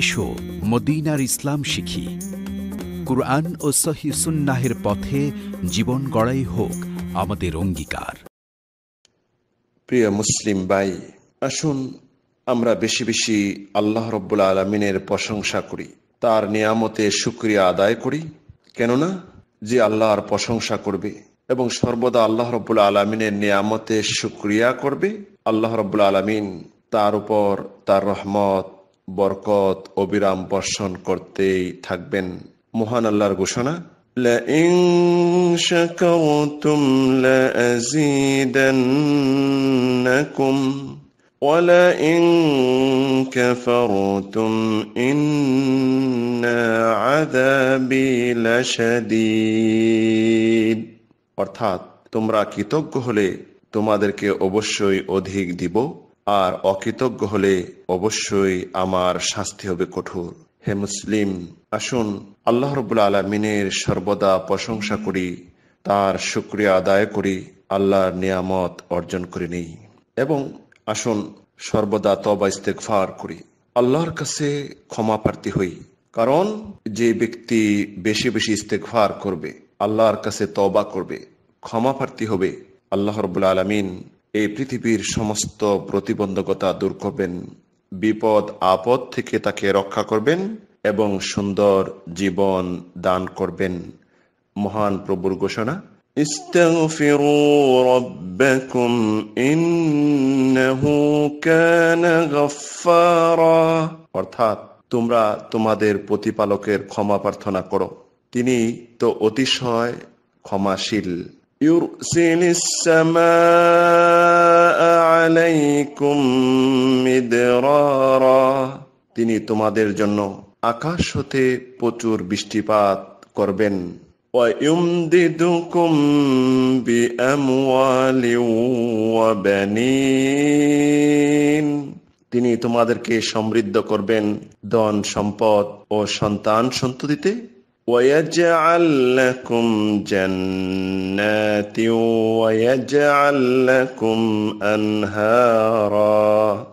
এসো মদিনার ইসলাম শিখি কুরআন ও সহি সুন্নাহের পথে জীবন গড়াই হোক আমাদের অঙ্গীকার প্রিয় মুসলিম ভাই আসুন আমরা বেশি বেশি আল্লাহ রব্বুল আলমিনের প্রশংসা করি তার নিয়ামতে সুক্রিয়া আদায় করি কেননা যে আল্লাহর প্রশংসা করবে এবং সর্বদা আল্লাহ রব্বুল আলমিনের নিয়ামতে সুক্রিয়া করবে আল্লাহ রব্বুল আলমিন তার উপর তার রহমত বরকত অবিরাম বর্ষণ করতেই থাকবেন মহান আল্লাহর ঘোষণা لئن شكرتم لأزيدنكم ولئن كفرتم إن عذابي لشديد অর্থাৎ তোমরা কৃতজ্ঞ হলে তোমাদেরকে অবশ্যই অধিক দিব আর অকৃতজ্ঞ হলে অবশ্যই আমার শাস্তি হবে কঠোর হে মুসলিম আসুন আল্লাহ রবুল আলমিনের সর্বদা প্রশংসা করি তার সুক্রিয়া আদায় করি আল্লাহর নিয়ামত অর্জন করে নেই এবং আসুন সর্বদা তবা ইস্তেকফার করি আল্লাহর কাছে ক্ষমা প্রার্থী হই কারণ যে ব্যক্তি বেশি বেশি ইস্তেকফার করবে আল্লাহর কাছে তবা করবে ক্ষমা প্রার্থী হবে আল্লাহ রবুল আলমিন এই পৃথিবীর সমস্ত প্রতিবন্ধকতা দূর করবেন বিপদ আপদ থেকে তাকে রক্ষা করবেন এবং সুন্দর জীবন দান করবেন মহান প্রভুর ঘোষণা استغفروا ربكم إنه كان غفارا অর্থাৎ তোমরা তোমাদের প্রতিপালকের ক্ষমা প্রার্থনা করো তিনি তো অতিশয় ক্ষমাশীল يرسل السماء عليكم مدرارا তিনি তোমাদের জন্য আকাশ হতে প্রচুর বৃষ্টিপাত করবেন ويمددكم بأموال وبنين তিনি তোমাদেরকে সমৃদ্ধ করবেন ধন সম্পদ ও সন্তান সন্ততিতে ويجعل لكم جنات ويجعل لكم أنهارا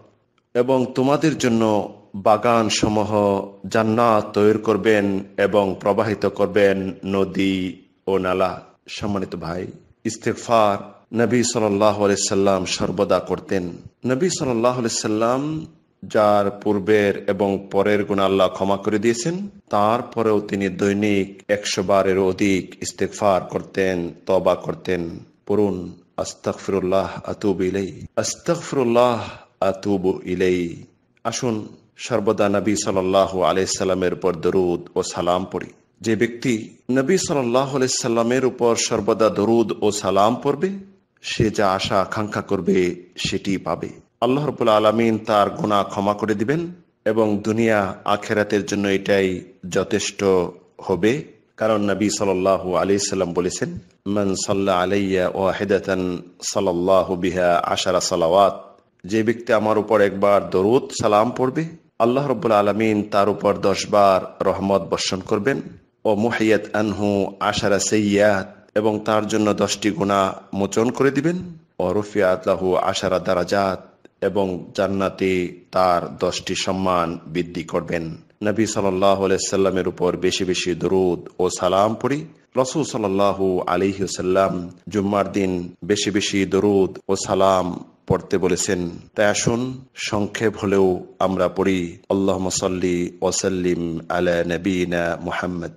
এবং তোমাদের জন্য বাগান সমূহ জান্নাত তৈরি করবেন এবং প্রবাহিত করবেন নদী ও নালা সম্মানিত ভাই ইস্তেফার নবী সাল্লাহ সাল্লাম সর্বদা করতেন নবী সাল্লাহ সাল্লাম যার পূর্বের এবং পরের গুণ আল্লাহ ক্ষমা করে দিয়েছেন তারপরেও তিনি দৈনিক একশো বারের অধিক ইস্তেকফার করতেন তবা করতেন পড়ুন আস্তাকফিরুল্লাহ আতুব ইলাই আস্তাকফিরুল্লাহ আতুব ইলেই আসুন সর্বদা নবী সাল্লাহ আলাইসাল্লামের উপর দরুদ ও সালাম পড়ি যে ব্যক্তি নবী সাল্লাহ আলাইসাল্লামের উপর সর্বদা দরুদ ও সালাম পড়বে সে যা আশা আকাঙ্ক্ষা করবে সেটি পাবে আল্লাহ রবুল আলমিন তার গুণা ক্ষমা করে দিবেন এবং দুনিয়া আখেরাতের জন্য এটাই যথেষ্ট হবে কারণ নবী সাল্লাহ আলি সাল্লাম বলেছেন মন সাল্লা আলাইয়া হেদাতন সাল্লাহ বিহা আশারা সালাওয়াত যে ব্যক্তি আমার উপর একবার দরুদ সালাম পড়বে আল্লাহ রব্বুল আলমিন তার উপর দশবার রহমত বর্ষণ করবেন ও মুহিয়ত আনহু আশারা সৈয়াত এবং তার জন্য দশটি গুণা মোচন করে দিবেন ও রফিয়াত লাহু আশারা দারাজাত এবং জান্নাতে তার দশটি সম্মান বৃদ্ধি করবেন নবী সাল্লামের উপর বেশি বেশি দরুদ ও সালাম পড়ি রসুল সাল্লাহ আলিহাল্লাম জুম্মার দিন বেশি বেশি দরুদ ও সালাম পড়তে বলেছেন তাই আসুন সংক্ষেপ হলেও আমরা পড়ি আল্লাহ মসল্লি ওসাল্লিম আলা নবীনা মুহাম্মদ